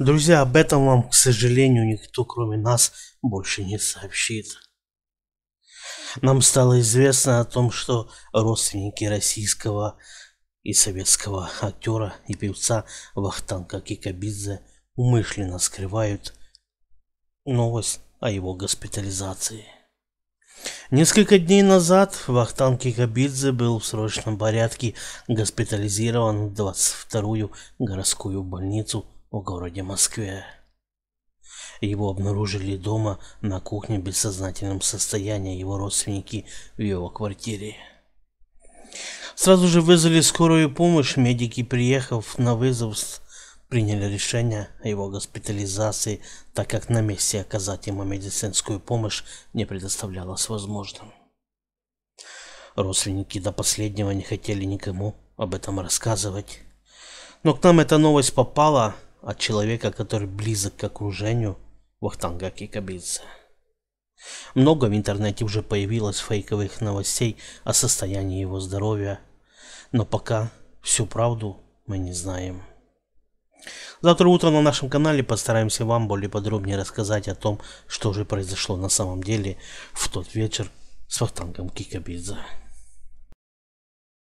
Друзья, об этом вам, к сожалению, никто, кроме нас, больше не сообщит. Нам стало известно о том, что родственники российского и советского актера и певца Вахтанга Кикабидзе умышленно скрывают новость о его госпитализации. Несколько дней назад Вахтан Кикабидзе был в срочном порядке госпитализирован в 22-ю городскую больницу о городе Москве. Его обнаружили дома на кухне в бессознательном состоянии его родственники в его квартире. Сразу же вызвали скорую помощь, медики, приехав на вызов, приняли решение о его госпитализации, так как на месте оказать ему медицинскую помощь не предоставлялось возможным. Родственники до последнего не хотели никому об этом рассказывать. Но к нам эта новость попала, от человека, который близок к окружению Вахтанга Кикабидзе. Много в интернете уже появилось фейковых новостей о состоянии его здоровья, но пока всю правду мы не знаем. Завтра утром на нашем канале постараемся вам более подробнее рассказать о том, что же произошло на самом деле в тот вечер с Вахтангом Кикабидзе.